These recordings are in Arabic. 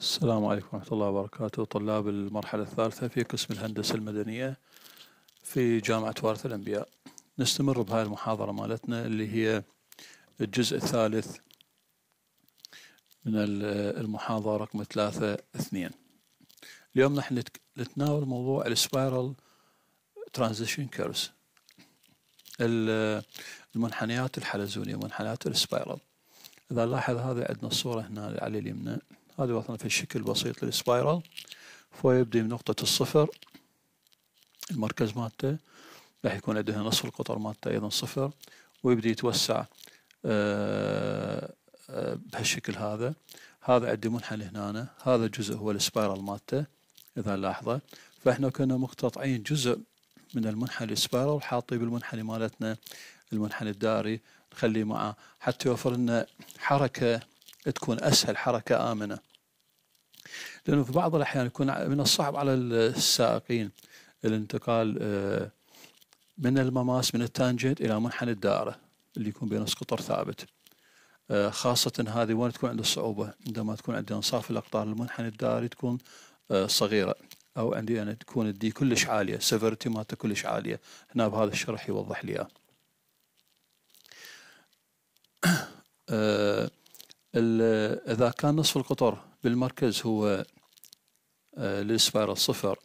السلام عليكم ورحمة الله وبركاته طلاب المرحلة الثالثة في قسم الهندسة المدنية في جامعة وارث الأنبياء نستمر بهاي المحاضرة مالتنا اللي هي الجزء الثالث من المحاضرة رقم ثلاثة اثنين اليوم نحن نتناول موضوع السبايرال ترانزيشن كيرز المنحنيات الحلزونية منحنيات السبايرال إذا نلاحظ هذا عندنا الصورة هنا على اليمنى هذا وضعنا في الشكل بسيط للسبايرال فيبدي من نقطة الصفر المركز مالته راح يكون عنده نصف القطر مالته أيضا صفر ويبدي يتوسع آه، آه، بهالشكل هذا هذا عندي منحني هنا هذا الجزء هو السبايرال مالته إذا لاحظه فإحنا كنا مقتطعين جزء من المنحني السبايرال حاطيه بالمنحني مالتنا المنحني الدائري نخليه معه حتى يوفر لنا حركة تكون أسهل حركة آمنة لأنه في بعض الأحيان يكون من الصعب على السائقين الانتقال آه، من المماس من التانجنت إلى منحنى الدائرة اللي يكون بين قطر ثابت آه، خاصة هذه وين تكون عند الصعوبة عندما تكون عندي انصاف الأقطار المنحنى الدائري تكون آه، صغيرة أو عندي أنا تكون الدي كلش عالية سيفرتي مالته كلش عالية هنا بهذا الشرح يوضح لي إياه إذا كان نصف القطر بالمركز هو الإسفار آه، الصفر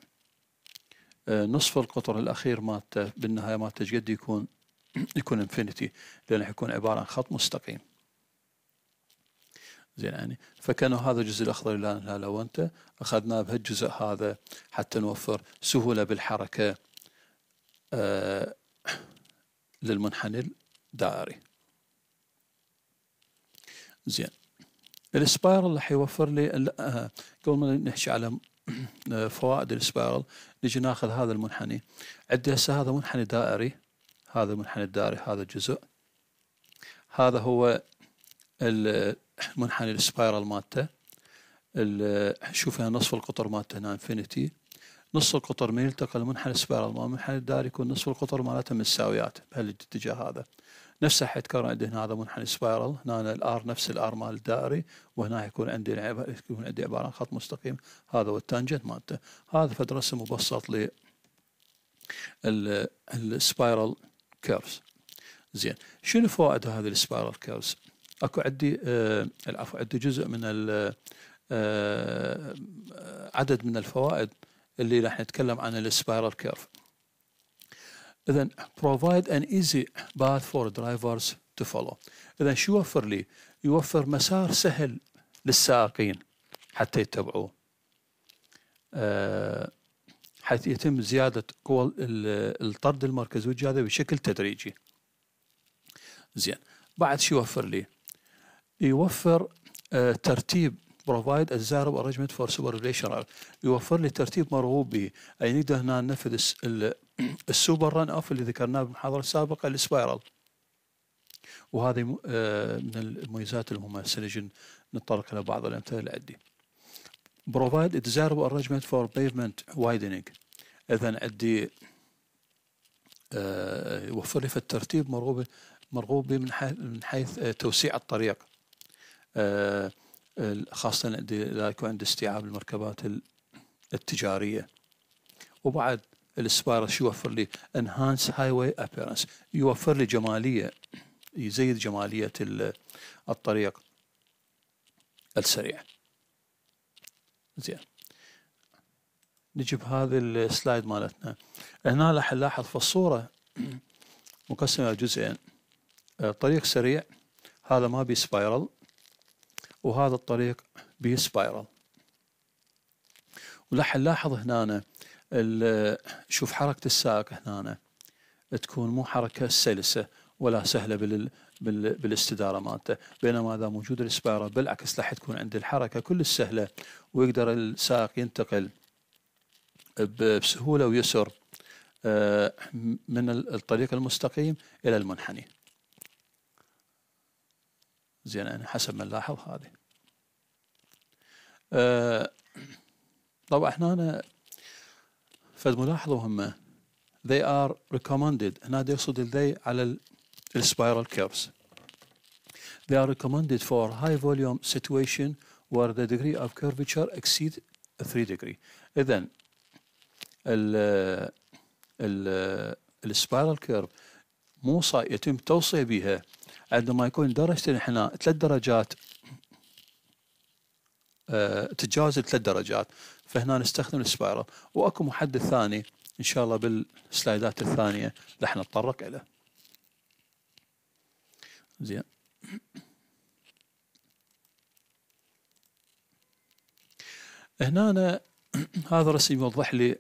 آه، نصف القطر الأخير مالته آه، بالنهاية مالته قد يكون يكون انفينيتي لأنه يكون عبارة عن خط مستقيم زين يعني فكانوا هذا الجزء الأخضر اللي أنا لو أنت أخذناه بهالجزء هذا حتى نوفر سهولة بالحركة للمنحني الدائري زين السبايرل راح يوفر لي آه، قبل ما نحكي على آه، فوائد السبايرل نجي ناخذ هذا المنحني عندي هسه هذا منحني دائري هذا المنحني الدائري هذا الجزء هذا هو المنحني السبايرال مالته شوف هنا نصف القطر مالته هنا انفينيتي نص القطر من يلتقى المنحنى السبايرال مال المنحنى الدائري يكون نصف القطر مالته من الساويات بهالاتجاه هذا نفسه حيتكرر عندي هنا هذا منحني سبايرل هنا الار نفس الار مال الدائري وهنا يكون عندي يكون عندي عباره عن خط مستقيم هذا هو التانجنت مالته هذا فد رسم مبسط ل السبايرال كيرفز زين شنو فوائد هذه السبايرال كيرفز؟ اكو عندي آه، العفو عندي جزء من ال آه، آه، عدد من الفوائد اللي راح نتكلم عن السبايرال كيرف إذا provide an easy path for drivers to follow إذا شو يوفر لي؟ يوفر مسار سهل للسائقين حتى يتبعوه أه حيث يتم زيادة قوى الطرد المركزي والجاذبي بشكل تدريجي زين بعد شو يوفر لي؟ يوفر أه ترتيب بروفايد a desirable فور سوبر super يوفر لي ترتيب مرغوب به أي نقدر هنا ننفذ السوبر ران اوف اللي ذكرناه بالمحاضرة السابقة السبايرال وهذه آه، من المميزات المهمة سنجن نتطرق إلى بعض الأمثلة اللي عندي بروفايد a desirable فور for pavement إذا عندي آه، يوفر لي في الترتيب مرغوب مرغوب به من حيث آه، توسيع الطريق خاصة إذا يكون عند استيعاب المركبات التجارية وبعد السبارة شو يوفر لي انهانس هاي واي ابيرنس يوفر لي جمالية يزيد جمالية الطريق السريع زين نجي بهذا السلايد مالتنا هنا راح نلاحظ في الصورة مقسمة جزئين آه، طريق سريع هذا ما بي سبايرل وهذا الطريق بيسبايرل ولح نلاحظ هنا شوف حركة السائق هنا تكون مو حركة سلسة ولا سهلة بال بالاستدارة مالته بينما إذا موجود السبايرل بالعكس راح تكون عند الحركة كل السهلة ويقدر السائق ينتقل بسهولة ويسر آه، من الطريق المستقيم إلى المنحني زين يعني حسب ما نلاحظ هذه أه، طبعا طبعا هنا فد ملاحظة مهمة they are recommended هنا يقصد they على السبايرال كيرفز they are recommended for high volume situation where the degree of curvature exceed 3 degree اذا ال ال السبايرال كيرف موصى يتم توصي بها عندما يكون درجة الانحناء ثلاث درجات آه، تجاوز الثلاث درجات فهنا نستخدم السبايرال واكو محدد ثاني ان شاء الله بالسلايدات الثانيه راح نتطرق له زين هنا أنا هذا الرسم يوضح لي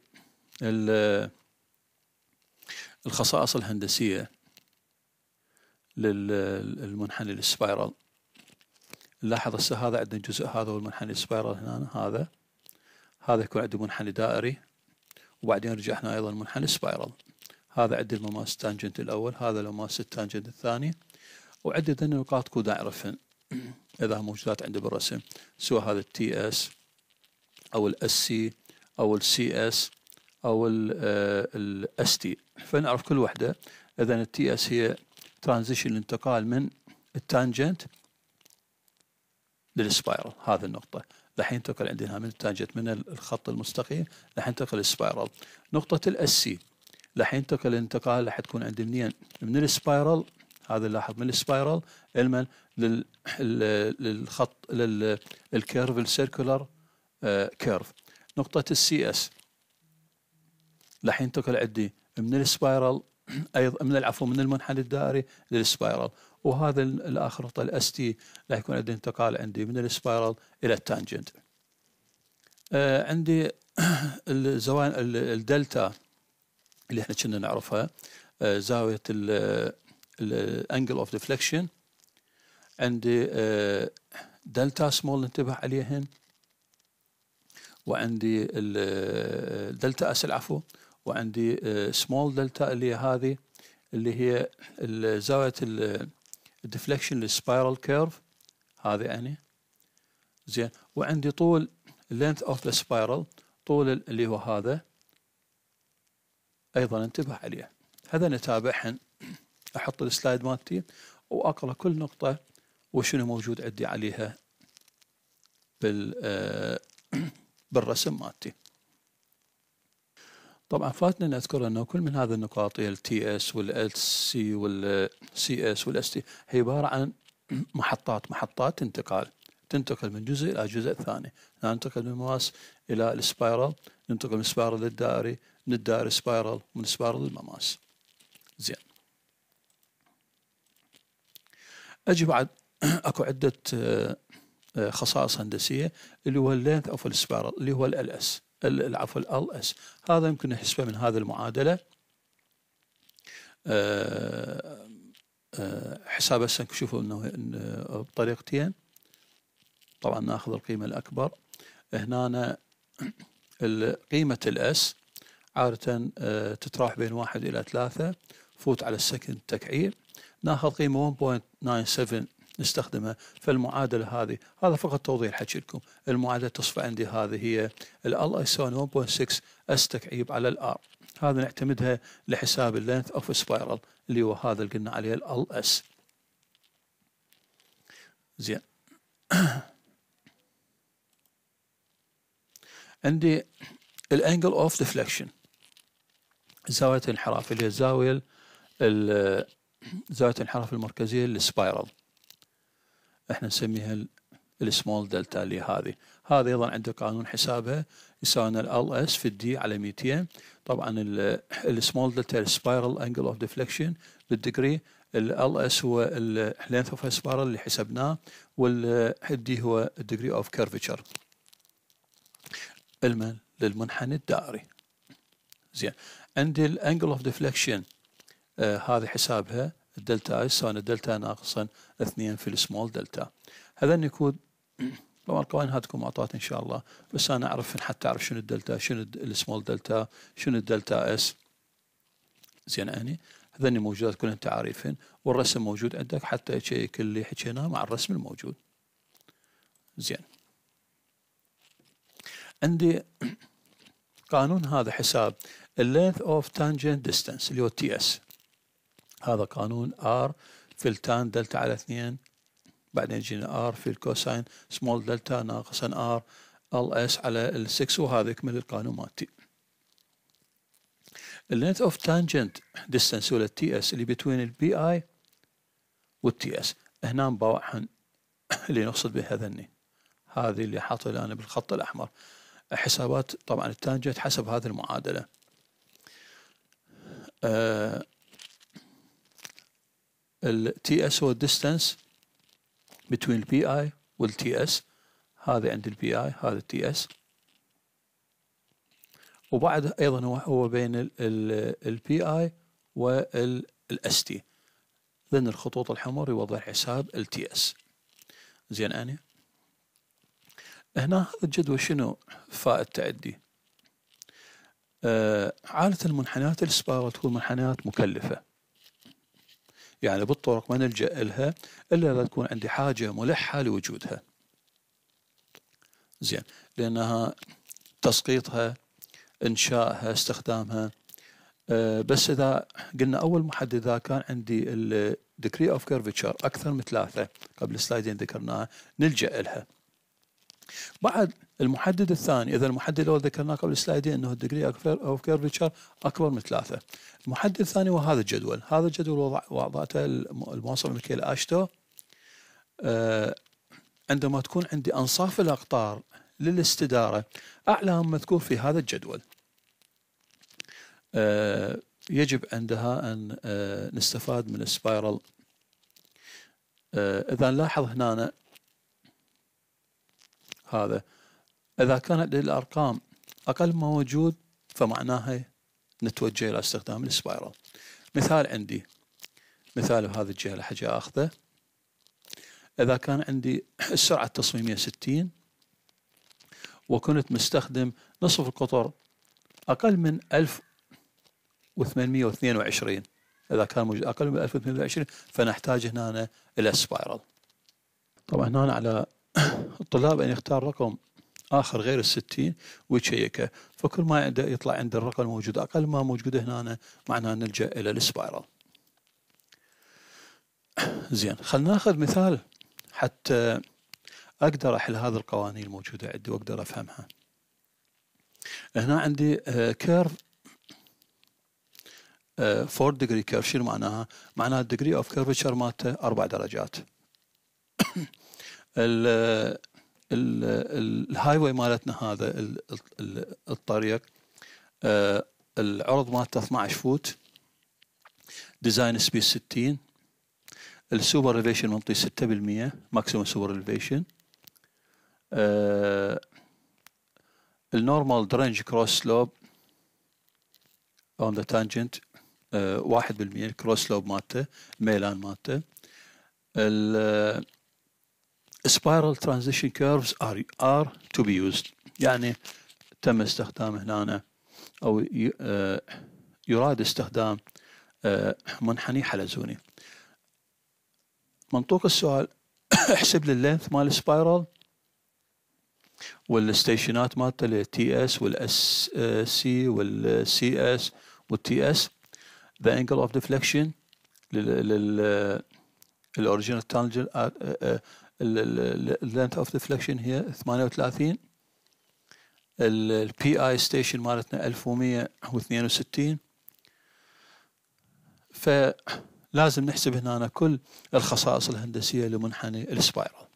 الخصائص الهندسيه للمنحني السبايرال نلاحظ هسه هذا عندنا جزء هذا هو المنحني السبايرال هنا هذا هذا يكون عنده منحني دائري وبعدين رجعنا ايضا منحني سبايرال هذا عندي المماس تانجنت الاول هذا المماس التانجنت الثاني وعدة نقاط كود اعرفهن اذا موجودات عندي بالرسم سواء هذا التي اس او الاس سي او السي اس او الاس آه، تي فنعرف كل وحده اذا التي اس هي ترانزيشن الانتقال من التانجنت للسبايرال هذه النقطة راح ينتقل عندنا من التانجنت من الخط المستقيم راح ينتقل للسبايرال نقطة الاس سي راح ينتقل الانتقال راح تكون عندي منين من السبايرال هذا نلاحظ من السبايرال علما للخط للكيرف السيركولر كيرف نقطة السي اس راح ينتقل عندي من السبايرال ايضا من العفو من المنحنى الدائري للسبايرال وهذا الاخر الاس تي راح يكون عندي انتقال عندي من السبايرال الى التانجنت آه عندي الزوايا الدلتا اللي احنا كنا نعرفها آه زاويه الانجل اوف ديفليكشن عندي آه دلتا سمول انتبه عليهن وعندي الدلتا اس آه، العفو وعندي سمول آه، دلتا اللي هذه اللي هي زاوية الديفليكشن للسبايرال كيرف هذه يعني زين وعندي طول length اوف ذا سبايرال طول اللي هو هذا ايضا انتبه عليه هذا نتابعهن احط السلايد مالتي واقرا كل نقطه وشنو موجود عندي عليها بال آه، بالرسم مالتي طبعا فاتنا نذكر أنه كل من هذه النقاط هي ال اس والال سي والسي اس والاس تي هي عبارة عن محطات محطات انتقال تنتقل من جزء إلى جزء ثاني ننتقل من مواس إلى السبايرال ننتقل من السبايرال للدائري من الدائري سبايرال ومن السبايرال للمماس زين اجي بعد اكو عده آه، آه، خصائص هندسيه اللي هو اللينث اوف السبايرال اللي هو ال اس العفو ال اس هذا يمكن نحسبه من هذه المعادله آه، آه، حساب هسه شوفوا انه آه، بطريقتين طبعا ناخذ القيمه الاكبر هنا قيمه الاس عادة تتراوح بين واحد إلى ثلاثة فوت على السكند تكعيب ناخذ قيمة 1.97 نستخدمها فالمعادلة هذه هذا فقط توضيح حكي لكم المعادلة تصفى عندي هذه هي الال ايسو 1.6 استكعيب على الار هذا نعتمدها لحساب اللينث اوف سبايرال اللي هو هذا اللي قلنا عليه الال اس زين عندي الانجل اوف ديفليكشن زاوية الانحراف اللي هي الزاوية زاوية الانحراف المركزية للسبايرال احنا نسميها السمول دلتا اللي هذه هذه ايضا عنده قانون حسابها يساوينا ال اس في الدي على 200 طبعا السمول دلتا السبايرال انجل اوف ديفليكشن بالدجري ال اس هو اللينث اوف سبايرال اللي حسبناه والدي هو الدجري اوف كيرفتشر المن للمنحنى الدائري زين عندي الانجل اوف ديفليكشن هذه حسابها الدلتا اس سواء الدلتا ناقصا اثنين في السمول دلتا هذا يكون طبعا القوانين هذه تكون معطات ان شاء الله بس انا اعرف حتى اعرف شنو الدلتا شنو السمول دلتا شنو الدلتا اس زين اني هذني موجودات كلها تعريفين والرسم موجود عندك حتى تشيك اللي حكيناه مع الرسم الموجود زين عندي قانون هذا حساب اللينث اوف تانجنت ديستانس اللي هو تي اس هذا قانون ار في التان دلتا على 2 بعدين جينا ار في الكوساين سمول دلتا ناقصا ار ال اس على ال 6 وهذا يكمل القانون مالتي اللينث اوف تانجنت ديستنس ولا تي اس اللي بتوين البي اي والتي اس هنا مباوعهن اللي نقصد بها ذني هذه اللي حاطه الان بالخط الاحمر حسابات طبعا التانجنت حسب هذه المعادله أه التي اس هو distance between البي اي والتي اس هذا عند البي اي هذا التي اس وبعد ايضا هو هو بين البي اي والاس تي لان الخطوط الحمر يوضح حساب التي اس زين اني هنا هذا الجدول شنو فاء التعدي آه عادة المنحنيات السبارة تكون منحنيات مكلفة يعني بالطرق ما نلجأ لها إلا إذا تكون عندي حاجة ملحة لوجودها زين لأنها تسقيطها إنشائها استخدامها أه بس إذا قلنا أول محدد إذا كان عندي الديكري أوف كيرفتشر أكثر من ثلاثة قبل سلايدين ذكرناها نلجأ لها بعد المحدد الثاني اذا المحدد الاول ذكرناه قبل سلايدين انه الدجري اوف كيرفتشر اكبر من ثلاثه المحدد الثاني هو هذا الجدول هذا الجدول وضع وضعته الموصل ميكيل اشتو آه عندما تكون عندي انصاف الاقطار للاستداره اعلاهم مذكور في هذا الجدول آه يجب عندها ان آه نستفاد من السبايرال آه، اذا نلاحظ هنا هذا إذا كانت الأرقام أقل ما موجود فمعناها نتوجه إلى استخدام السبايرال مثال عندي مثال بهذه الجهة اللي حجي أخذه إذا كان عندي السرعة التصميمية 60 وكنت مستخدم نصف القطر أقل من 1822 إذا كان موجود أقل من 1822 فنحتاج هنا إلى سبايرال طبعا هنا على الطلاب أن يعني يختار رقم آخر غير الستين ويتشيكه فكل ما عنده يطلع عند الرقم الموجود أقل ما موجود هنا معناه نلجأ إلى السبايرال زين خلنا ناخذ مثال حتى أقدر أحل هذه القوانين الموجودة عندي وأقدر أفهمها هنا عندي كيرف فور ديجري كيرف شنو معناها؟ معناها الديجري اوف كيرفتشر مالته اربع درجات الهاي واي مالتنا هذا الطريق آه، العرض مالته 12 فوت ديزاين سبيس 60 السوبر ريليشن منطي 6% ماكسيموم سوبر ريليشن آه، النورمال درنج كروس سلوب اون ذا تانجنت 1% الكروس سلوب مالته الميلان مالته spiral transition curves are, are to be used يعني تم استخدام هنا أو آه، يراد استخدام آه، منحني حلزوني منطوق السؤال احسب لي اللينث مال السبايرال والستيشنات مالته التي اس والاس آه، سي والسي اس والتي اس ذا angle of deflection لل الاوريجينال اللينث اوف ديفليكشن هي 38 البي اي ستيشن مالتنا 1162 فلازم نحسب هنا كل الخصائص الهندسيه لمنحني السبايرال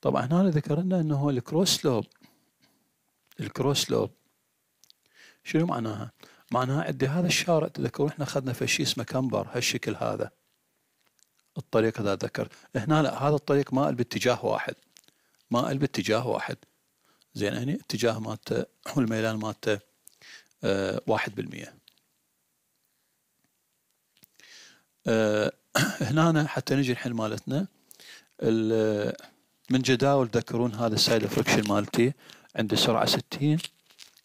طبعا هنا ذكرنا انه الكروس لوب الكروس لوب شنو معناها؟ معناها عندي إيه هذا الشارع تذكروا احنا اخذنا في شيء اسمه كمبر هالشكل هذا الطريق هذا ذكر هنا لا هذا الطريق مائل باتجاه واحد مائل باتجاه واحد زين هني اتجاه مالته والميلان مالته آه، واحد بالمية آه، هنا حتى نجي الحين مالتنا من جداول تذكرون هذا السايد فريكشن مالتي عندي سرعة 60 من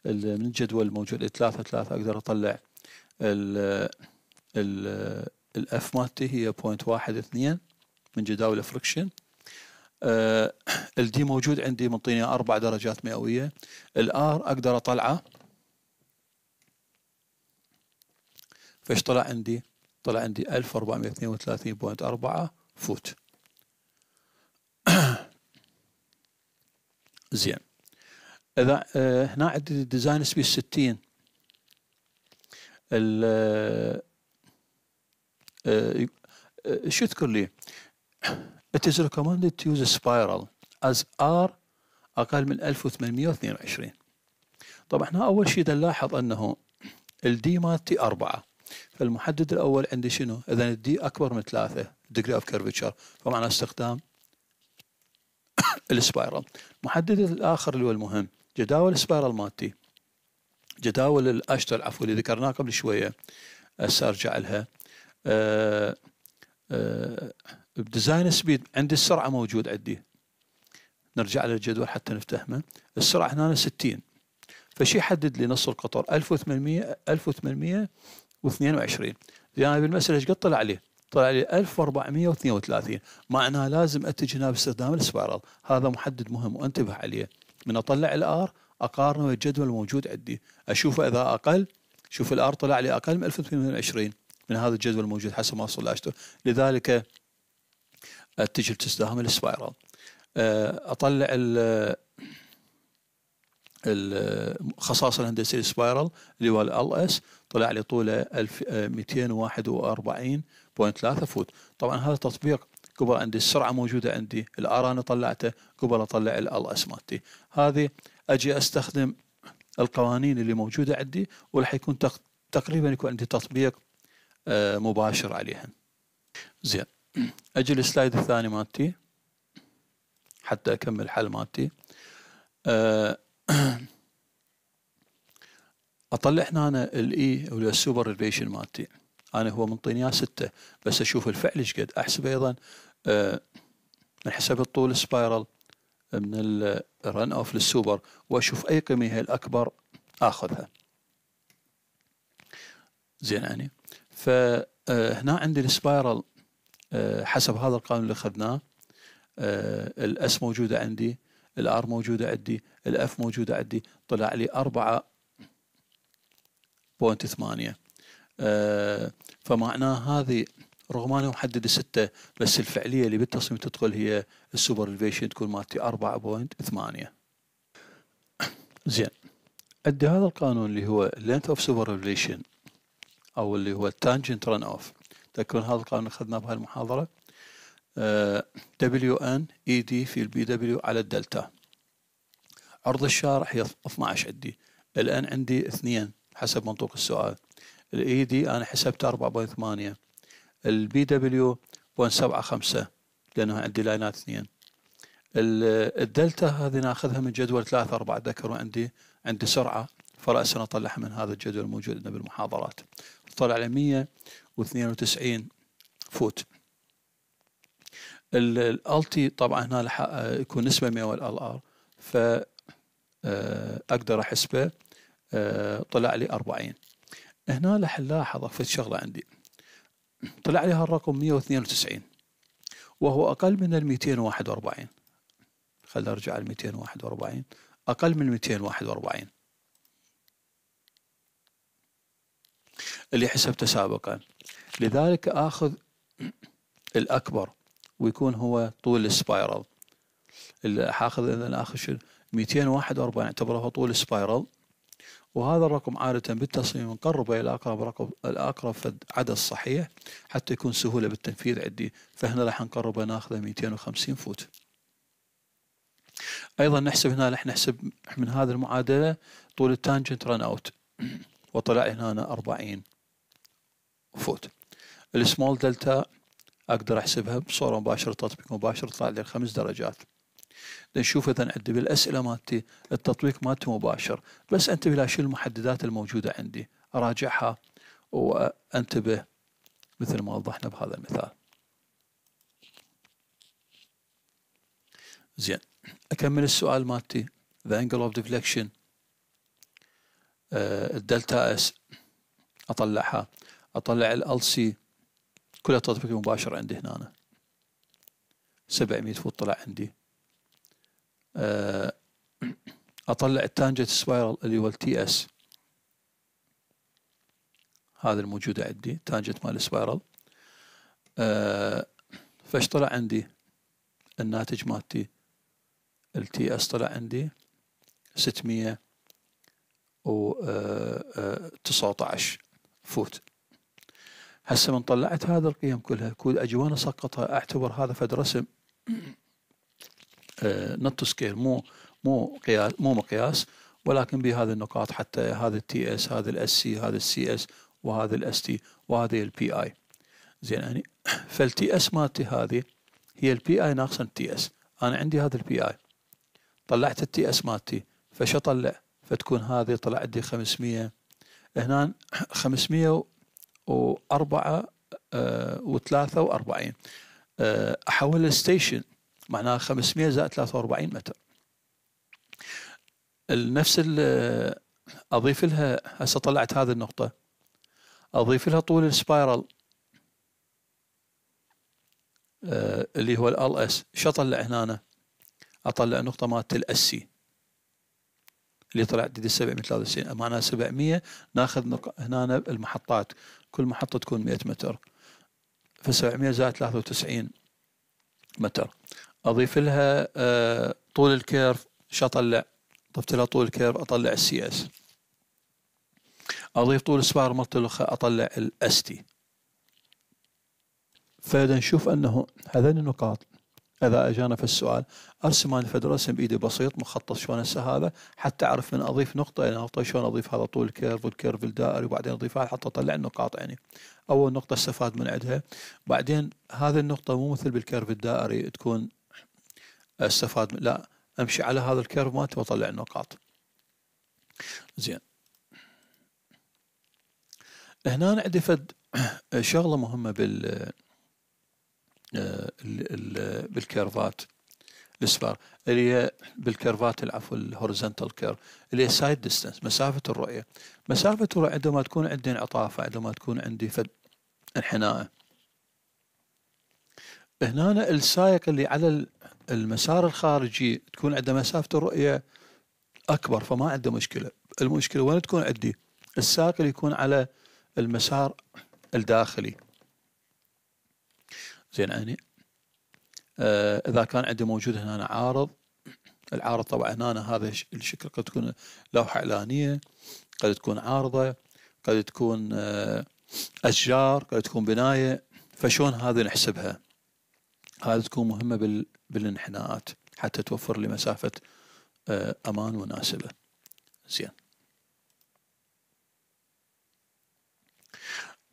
الجدول الموجود 3 إيه، 3 أقدر أطلع ال ال الاف مالتي هي بوينت واحد اثنين من جداول الفريكشن آه، الدي موجود عندي منطيني اربع درجات مئويه الار اقدر اطلعه فايش طلع عندي؟ طلع عندي 1432.4 فوت زين اذا آه، هنا عندي الديزاين سبيس 60 آه، شو تقول لي It is recommended to use a spiral as R أقل من 1822 طبعا احنا أول شيء نلاحظ أنه الدي مالتي أربعة فالمحدد الأول عندي شنو؟ إذا الدي أكبر من ثلاثة degree of curvature فمعنى استخدام السبايرال المحدد الآخر اللي هو المهم جداول السبايرال مالتي جداول الأشتر عفوا اللي ذكرناه قبل شوية هسه أرجع لها بديزاين آه، سبيد آه، عندي السرعه موجود عندي نرجع للجدول حتى نفتهمه السرعه هنا 60 فشي يحدد لي نص القطر 1800 1822 زين انا بالمساله ايش قد طلع لي؟ طلع لي 1432 معناها لازم اتجه هنا باستخدام السبايرال هذا محدد مهم وانتبه عليه من اطلع الار اقارنه بالجدول الموجود عندي اشوفه اذا اقل شوف الار طلع لي اقل من 1820 من هذا الجدول الموجود حسب ما صلاشته لذلك التجل آه، تستخدم السبايرال آه، اطلع ال الخصائص الهندسيه السبايرال اللي هو ال اس طلع لي طوله 241.3 آه، فوت طبعا هذا تطبيق قبل عندي السرعه موجوده عندي الار انا طلعته قبل اطلع ال اس مالتي هذه اجي استخدم القوانين اللي موجوده عندي وراح يكون تقريبا يكون عندي تطبيق آه، مباشر عليها زين اجي السلايد الثاني مالتي حتى اكمل حل مالتي آه، اطلع هنا الاي e ولا السوبر ريليشن مالتي انا هو منطيني اياه 6 بس اشوف الفعل ايش قد احسب ايضا آه، من حسب الطول سبايرال من الرن اوف للسوبر واشوف اي قيمه هي الاكبر اخذها زين يعني فهنا آه، عندي السبايرال آه، حسب هذا القانون اللي اخذناه آه، الاس موجوده عندي الار موجوده عندي الاف موجوده عندي طلع لي 4.8 فمعناه هذه رغم اني محدد ستة بس الفعليه اللي بالتصميم تدخل هي السوبر الفيشن تكون مالتي 4.8 زين عندي هذا القانون اللي هو لينث اوف سوبر supervision أو اللي هو التانجنت رن أوف تذكرون هذا القانون أخذناه بهاي المحاضرة دبليو ان اي دي في البي دبليو على الدلتا عرض الشارع هي 12 عندي الان عندي اثنين حسب منطوق السؤال الاي دي e انا حسبت 4.8 البي دبليو 0.75 لانه عندي لاينات اثنين الدلتا هذه ناخذها من جدول 3 4 ذكروا عندي عندي سرعه فرأسنا طلعها من هذا الجدول الموجود عندنا بالمحاضرات طلع على 192 فوت الالتي طبعا هنا آه، يكون نسبه 100 والال ار ف آه، اقدر احسبه آه، طلع لي 40 هنا راح نلاحظ في شغله عندي طلع لي هالرقم 192 وهو اقل من ال 241 خليني ارجع ال 241 اقل من 241 اللي حسبته سابقا لذلك اخذ الاكبر ويكون هو طول السبايرل اللي حاخذ اذا اخذ شنو 241 اعتبره هو طول السبايرل وهذا الرقم عادة بالتصميم نقربه إلى أقرب رقم الأقرب عدد صحيح حتى يكون سهولة بالتنفيذ عندي فهنا راح نقربه ناخذه 250 فوت أيضا نحسب هنا راح نحسب من هذه المعادلة طول التانجنت ران أوت وطلع هنا 40 وفوت السمول دلتا اقدر احسبها بصوره مباشره تطبيق مباشر طلع لي خمس درجات نشوف اذا عندي بالاسئله مالتي التطبيق مالتي مباشر بس انتبه لاشيل المحددات الموجوده عندي اراجعها وانتبه مثل ما وضحنا بهذا المثال زين اكمل السؤال مالتي the angle of deflection آه، الدلتا اس اطلعها اطلع ال سي كلها تطبيقي مباشر عندي هنا 700 فوت طلع عندي آه، اطلع التانجنت سبايرال اللي هو التي اس هذا الموجود عندي تانجنت مال سبايرال آه، فاش طلع عندي الناتج مالتي التي اس طلع عندي 600 و 19 آه، فوت هسه من طلعت هذا القيم كلها كود اجوانه سقطها اعتبر هذا فد رسم نوت آه، سكيل مو مو قياس مو مقياس ولكن بهذه النقاط حتى هذا التي اس هذا الاس سي هذا السي اس وهذا الاس تي وهذه البي اي زين يعني فالتي اس مالتي هذه هي البي اي ناقصا التي اس انا عندي هذا البي اي طلعت التي اس مالتي فش اطلع فتكون هذه طلع عندي 500 هنا 500 وأربعة آه، وثلاثة وأربعين آه، أحولها ستيشن معناها 500 زائد 43 متر نفس أضيف لها هسه طلعت هذه النقطة أضيف لها طول السبايرال آه، اللي هو ال اس شو اطلع هنا أنا؟ اطلع نقطة مالت الاس سي اللي طلعت دي 793 معناها 700 ناخذ هنا المحطات كل محطة تكون 100 متر ف700 زائد 93 متر أضيف لها آه، طول الكيرف شو أطلع ضفت لها طول الكيرف أطلع السي اس أضيف طول السبار مرتلخة أطلع الاس تي نشوف أنه هذين النقاط إذا أجانا في السؤال أرسم أنا فد رسم بإيدي بسيط مخطط شلون هسه هذا حتى أعرف من أضيف نقطة إلى يعني نقطة شلون أضيف هذا طول الكيرف والكيرف الدائري وبعدين أضيفها حتى أطلع النقاط يعني أول نقطة استفاد من عندها بعدين هذه النقطة مو مثل بالكيرف الدائري تكون استفاد من لا أمشي على هذا الكيرف مالتي وأطلع النقاط زين هنا عندي فد شغلة مهمة بال آه، بالكيرفات السبار اللي هي بالكيرفات العفو الهوريزونتال كيرف اللي هي سايد ديستنس مسافه الرؤيه مسافه الرؤيه عندما تكون عندي انعطاف عندما تكون عندي فد انحناءه هنا السائق اللي على المسار الخارجي تكون عنده مسافه الرؤيه اكبر فما عنده مشكله المشكله وين تكون عندي السائق اللي يكون على المسار الداخلي زين يعني آه اذا كان عندي موجود هنا عارض العارض طبعا هنا هذا الشكل قد تكون لوحه اعلانيه قد تكون عارضه قد تكون آه اشجار قد تكون بنايه فشون هذه نحسبها هذه تكون مهمه بال بالانحناءات حتى توفر لي مسافه آه امان مناسبه زين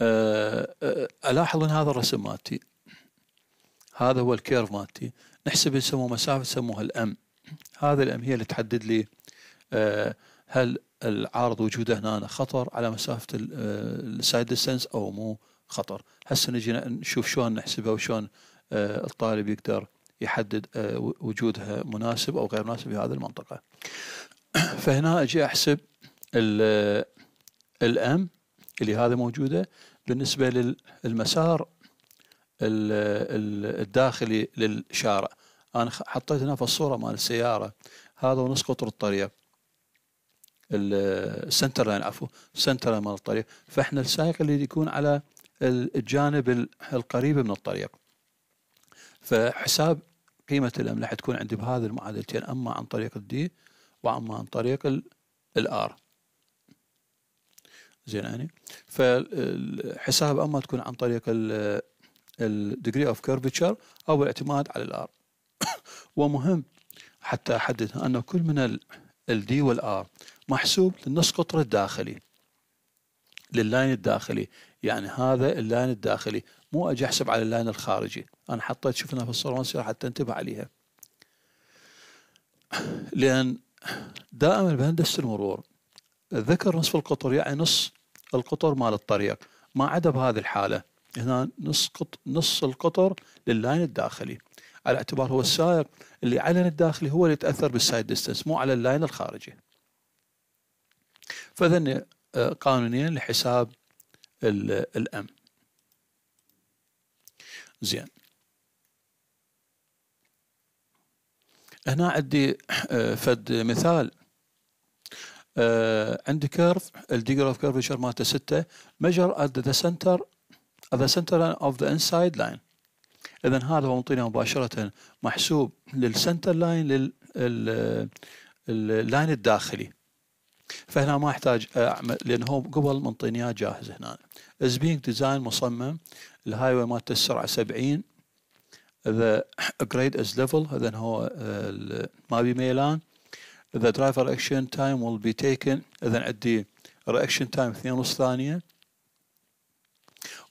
آه، آه، ألاحظ أن هذا الرسم مالتي هذا هو الكيرف مالتي نحسب يسموه مسافه يسموها الام هذا الام هي اللي تحدد لي آه، هل العارض وجوده هنا خطر على مسافه آه، السايد ديستنس او مو خطر هسه نجي نشوف شلون نحسبها وشلون آه، الطالب يقدر يحدد وجودها مناسب او غير مناسب في هذه المنطقه فهنا اجي احسب الام اللي هذا موجوده بالنسبه للمسار الداخلي للشارع انا حطيت هنا في الصوره مال السياره هذا ونص قطر الطريق السنتر لاين عفوا السنتر لاين مال الطريق فاحنا السائق اللي يكون على الجانب القريب من الطريق فحساب قيمة الأملاح تكون عندي بهذه المعادلتين أما عن طريق الدي وأما عن طريق الآر زين يعني فالحساب أما تكون عن طريق الديجري اوف كيرفتشر او الاعتماد على الار ومهم حتى احدد ان كل من الدي والار محسوب للنص قطر الداخلي لللاين الداخلي يعني هذا اللاين الداخلي مو اجي احسب على اللاين الخارجي انا حطيت شفنا في الصوره ما حتى انتبه عليها لان دائما بهندسه المرور ذكر نصف القطر يعني نص القطر مال الطريق ما عدا بهذه الحاله هنا نص قط... نص القطر لللاين الداخلي على اعتبار هو السائق اللي على الداخلي هو اللي يتاثر بالسايد ديستنس مو على اللاين الخارجي فذن آه، قانونيا لحساب الام زين هنا عندي آه، فد مثال آه، عندي كيرف الديجري اوف كيرفتشر مالته 6 ميجر ات ذا سنتر at the center of the inside line إذا هذا هو معطينا مباشرة محسوب للسنتر لاين لل اللاين الداخلي فهنا ما احتاج آه، لان هو قبل منطيني اياه جاهز هنا از بينج ديزاين مصمم الهاي واي مالته السرعه 70 ذا جريد از ليفل اذا هو آه، ما بي ميلان ذا درايفر اكشن تايم ويل بي تيكن اذا عندي رياكشن تايم 2.5 ثانيه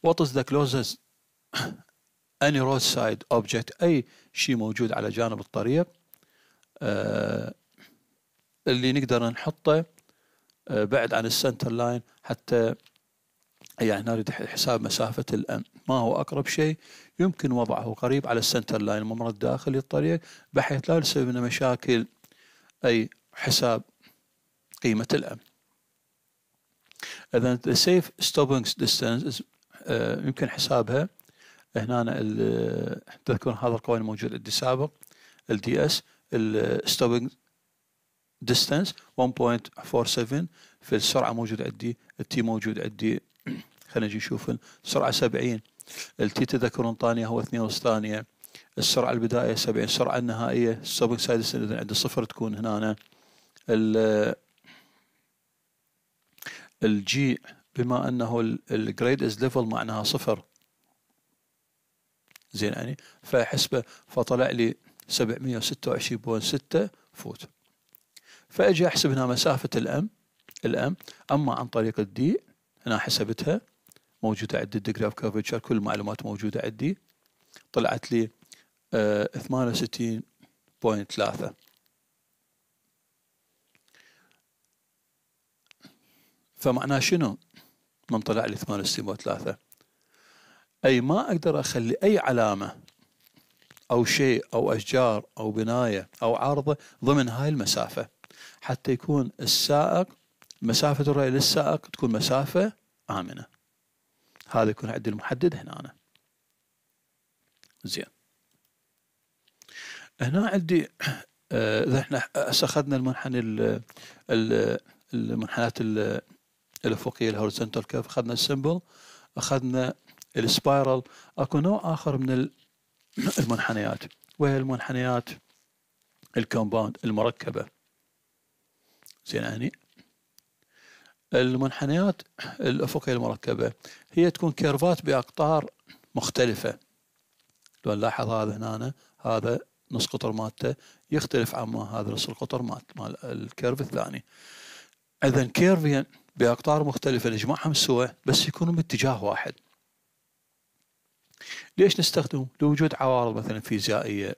What is the closest any roadside object أي شيء موجود على جانب الطريق آه اللي نقدر نحطه آه بعد عن السنتر لاين حتى يعني نريد حساب مسافة الأمن ما هو أقرب شيء يمكن وضعه قريب على السنتر لاين الممر الداخلي للطريق بحيث لا يسبب لنا مشاكل أي حساب قيمة الأمن إذا the safe stopping distance is آه، يمكن حسابها هنا آه، تذكرون هذا القوانين الموجود عندي سابق الدي اس الستوبنج ديستانس 1.47 في السرعه موجود عندي التي موجود عندي خلينا نجي نشوف السرعه 70 التي تذكرون طانيه هو 2 ونص ثانيه السرعه البدائيه 70 السرعه النهائيه الستوبنج سايد اذا عندي صفر تكون هنا الجي آه، بما انه الجريد از ليفل معناها صفر زين يعني فحسبه فطلع لي 726.6 فوت فاجي احسب هنا مسافه الام الام اما عن طريق الدي هنا حسبتها موجوده الدجري الدجراف كافيتشر كل المعلومات موجوده عندي طلعت لي آه 68.3 فمعناه شنو من طلع لي ثمان سنين وثلاثة أي ما أقدر أخلي أي علامة أو شيء أو أشجار أو بناية أو عارضة ضمن هاي المسافة حتى يكون السائق مسافة الرأي للسائق تكون مسافة آمنة هذا يكون عندي المحدد هنا أنا زين هنا عندي آه، إذا احنا أخذنا المنحنى المنحنات الافقيه الهوريزونتال كيرف اخذنا السمبل اخذنا السبايرال اكو نوع اخر من المنحنيات وهي المنحنيات الكومباوند المركبه زين هني المنحنيات الافقيه المركبه هي تكون كيرفات باقطار مختلفه لو نلاحظ هذا هنا هذا نص قطر مالته يختلف عما هذا نص القطر مال الكيرف الثاني اذا كيرفين باقطار مختلفه نجمعهم سوا بس يكونوا باتجاه واحد ليش نستخدم لوجود عوارض مثلا فيزيائيه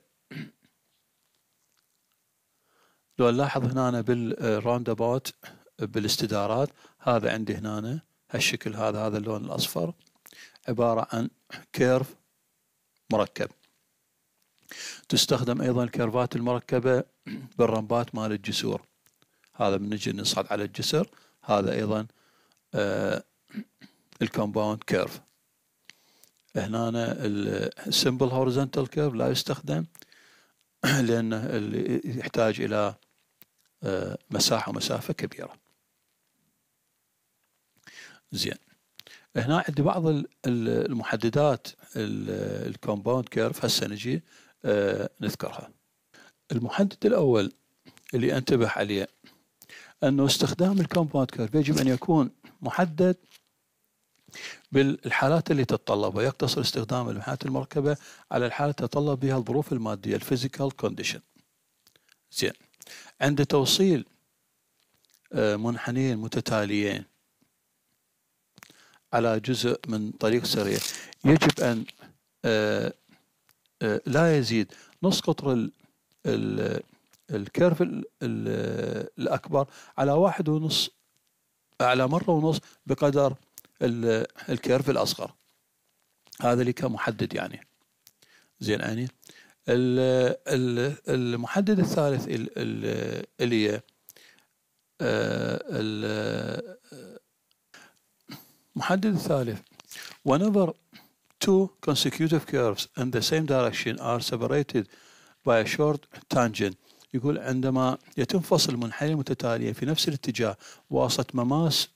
لو نلاحظ هنا بالراوند اباوت بالاستدارات هذا عندي هنا هالشكل هذا هذا اللون الاصفر عباره عن كيرف مركب تستخدم ايضا الكيرفات المركبه بالرمبات مال الجسور هذا بنجي نصعد على الجسر هذا ايضا آه، الكومباوند كيرف هنا السمبل هوريزونتال كيرف لا يستخدم لانه يحتاج الى آه، مساحه ومسافه كبيره زين هنا عندي بعض المحددات الكومباوند كيرف هسه نجي آه، نذكرها المحدد الاول اللي انتبه عليه أنه استخدام الكومباوند كيرف يجب أن يكون محدد بالحالات اللي تتطلبها يقتصر استخدام المحات المركبة على الحالة تتطلب بها الظروف المادية الفيزيكال كونديشن زين عند توصيل آه، منحنيين متتاليين على جزء من طريق سريع يجب أن آه، آه، لا يزيد نص قطر الكيرف الأكبر على واحد ونص على مرة ونص بقدر الكيرف الأصغر هذا اللي كمحدد يعني زين يعني المحدد الثالث اللي آه، المحدد الثالث whenever two consecutive curves in the same direction are separated by a short tangent يقول عندما يتم فصل منحنية متتالية في نفس الاتجاه واسط مماس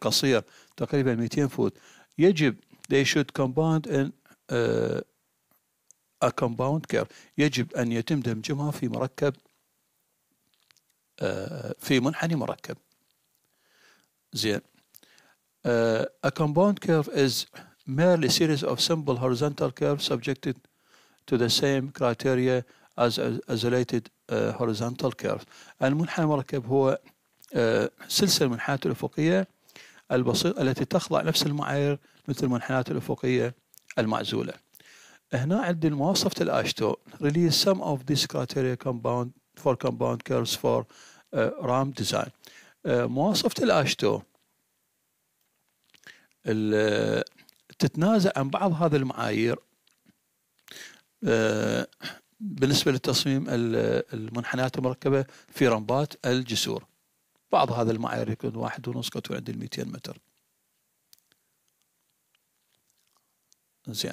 قصير تقريبا 200 فوت يجب they should compound in a compound curve يجب أن يتم دمجها في مركب في منحني مركب زين a compound curve is merely series of simple horizontal curves subjected to the same criteria as isolated آه، horizontal curve المنحنى المركب هو آه، سلسلة المنحنيات الأفقية البسيطة التي تخضع نفس المعايير مثل المنحنيات الأفقية المعزولة هنا عندي مواصفة الأشتو release some of ذيس criteria compound for compound curves for آه، RAM design مواصفة الأشتو تتنازع عن بعض هذه المعايير بالنسبة للتصميم المنحنيات المركبة في رمبات الجسور بعض هذا المعايير يكون واحد ونص قطوة عند الميتين متر زين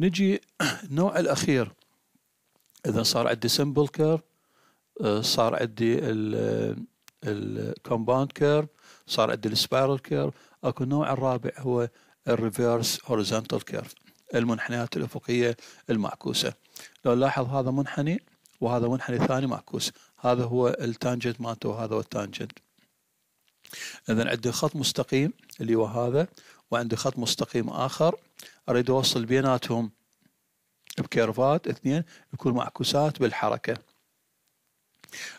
نجي النوع الأخير إذا صار عندي سمبل كيرف آه، صار عندي الكومباوند كيرف صار عندي السبايرال كيرف اكو النوع الرابع هو الريفيرس هوريزونتال كيرف المنحنيات الأفقية المعكوسة لو نلاحظ هذا منحني وهذا منحني ثاني معكوس هذا هو التانجنت مالته وهذا هو التانجنت اذا عندي خط مستقيم اللي هو هذا وعندي خط مستقيم اخر اريد اوصل بيناتهم بكيرفات اثنين يكون معكوسات بالحركه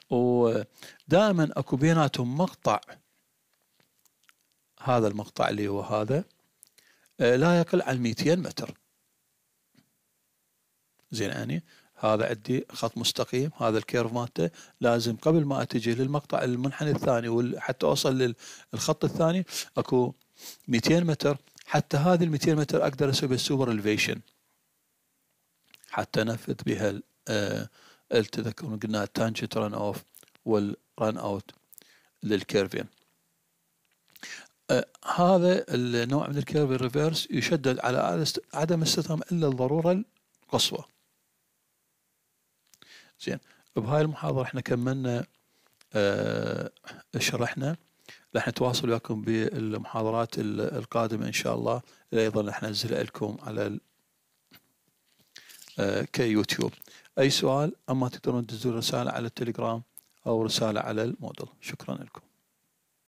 ودائما اكو بيناتهم مقطع هذا المقطع اللي هو هذا آه، لا يقل عن 200 متر زين اني هذا عندي خط مستقيم هذا الكيرف مالته لازم قبل ما اتجه للمقطع المنحني الثاني حتى اوصل للخط الثاني اكو 200 متر حتى هذه ال 200 متر اقدر اسوي بها السوبر الفيشن حتى انفذ بها التذكر آه، قلنا التانجت ران اوف والران اوت للكيرفين آه هذا النوع من الكيرف الريفيرس يشدد على عدم استخدام الا الضروره القصوى زين بهاي المحاضرة احنا كملنا اه شرحنا راح نتواصل وياكم بالمحاضرات القادمة ان شاء الله ايضا راح ننزلها لكم على اه كيوتيوب اي سؤال اما تقدرون تدزون رسالة على التليجرام او رسالة على المودل شكرا لكم